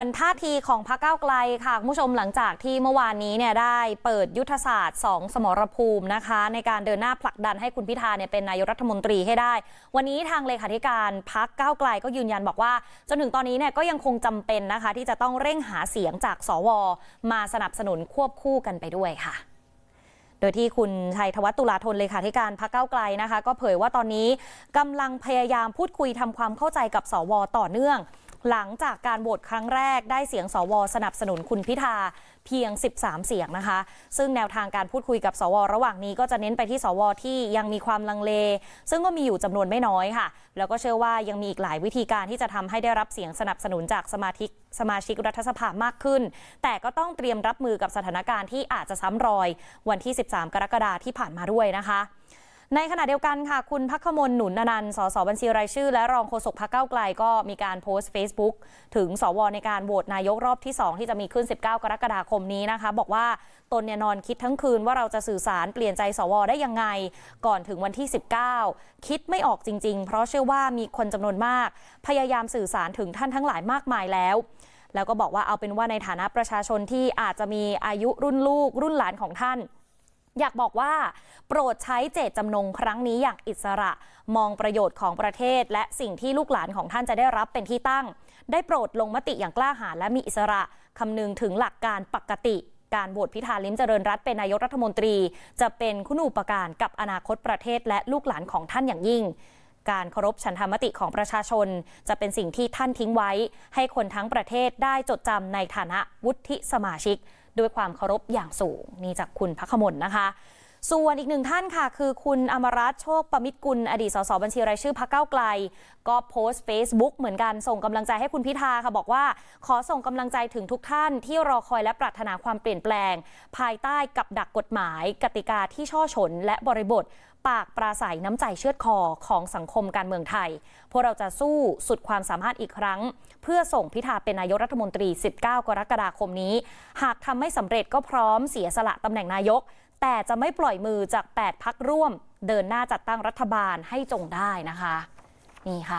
เป็นท่าทีของพรรคก้าวไกลค่ะ คุณผู้ชมหลังจากที่เมื่อวานนี้เนี่ยได้เปิดยุทธศาสตร์ 2 สมรภูมินะคะ ในการเดินหน้าผลักดันให้คุณพิธาเนี่ยเป็นนายกรัฐมนตรีให้ได้ วันนี้ทางเลขาธิการพรรคก้าวไกลก็ยืนยันบอกว่า จนถึงตอนนี้เนี่ยก็ยังคงจำเป็นนะคะ ที่จะต้องเร่งหาเสียงจากสวมาสนับสนุนควบคู่กันไปด้วยค่ะ โดยที่คุณชัยธวัฒตุลาธนเลขาธิการพรรคเก้าไกลนะคะก็เผยว่าตอนนี้กำลังพยายามพูดคุยทำความเข้าใจกับสวต่อเนื่องหลังจากการโหวตครั้งแรกได้เสียงสวสนับสนุนคุณพิธาเพียง 13 เสียงนะคะ ซึ่งแนวทางการพูดคุยกับสวระหว่างนี้ก็จะเน้นไปที่สวที่ยังมีความลังเล ซึ่งก็มีอยู่จำนวนไม่น้อยค่ะ แล้วก็เชื่อว่ายังมีอีกหลายวิธีการที่จะทำให้ได้รับเสียงสนับสนุนจากสมาชิกสมาชิกรัฐสภามากขึ้น แต่ก็ต้องเตรียมรับมือกับสถานการณ์ที่อาจจะซ้ำรอยวันที่ 13 กรกฎาที่ผ่านมาด้วยนะคะในขณะเดียวกันค่ะ คุณพักขมลหนุนนันสสบัญชีรายชื่อ และรองโฆษกพักเก้าไกลก็มีการโพสต์ Facebook ถึงสวในการโหวตนายกรอบที่ 2 ที่จะมีขึ้น 19 กรกฎาคมนี้นะคะ บอกว่าตนเนี่ยนอนคิดทั้งคืนว่าเราจะสื่อสารเปลี่ยนใจสวได้ยังไง ก่อนถึงวันที่ 19 คิดไม่ออกจริง ๆ เพราะเชื่อว่ามีคนจำนวนมากพยายามสื่อสารถึงท่านทั้งหลายมากมายแล้ว แล้วก็บอกว่าเอาเป็นว่าในฐานะประชาชนที่อาจจะมีอายุรุ่นลูกรุ่นหลานของท่านอยากบอกว่า โปรดใช้เจตจำนงครั้งนี้อย่างอิสระมองประโยชน์ของประเทศ และสิ่งที่ลูกหลานของท่านจะได้รับเป็นที่ตั้ง ได้โปรดลงมติอย่างกล้าหาญและมีอิสระคำนึงถึงหลักการปกติ การโหวตพิธาลิ้มเจริญรัตเป็นนายกรัฐมนตรี จะเป็นคุณูปการกับอนาคตประเทศและลูกหลานของท่านอย่างยิ่ง การเคารพฉันธรรมติของประชาชนจะเป็นสิ่งที่ท่านทิ้งไว้ ให้คนทั้งประเทศได้จดจำในฐานะวุฒิสมาชิกด้วยความเคารพอย่างสูงนี่จากคุณพักขมลนะคะส่วนอีกหนึ่งท่านค่ะคือคุณอมรัตโชคประมิตรกุลอดีตสสบัญชีรายชื่อพรคเก้าไกล ก็โพสต์ Facebook เหมือนกันส่งกำลังใจให้คุณพิธาค่ะ บอกว่า ขอส่งกำลังใจถึงทุกท่านที่รอคอยและปรารถนาความเปลี่ยนแปลง ภายใต้กับดักกฎหมาย กติกาที่ช่อฉนและบริบท ปากปราศัยน้ำใจเชือดคอของสังคมการเมืองไทย พวกเราจะสู้สุดความสามารถอีกครั้งเพื่อส่งพิธาเป็นนายกรัฐมนตรี19กรกฎาคมนี้ หากทำไม่สำเร็จก็พร้อมเสียสละตำแหน่งนายกแต่จะไม่ปล่อยมือจาก8พักร่วม เดินหน้าจัดตั้งรัฐบาลให้จงได้นะคะนี่ค่ะ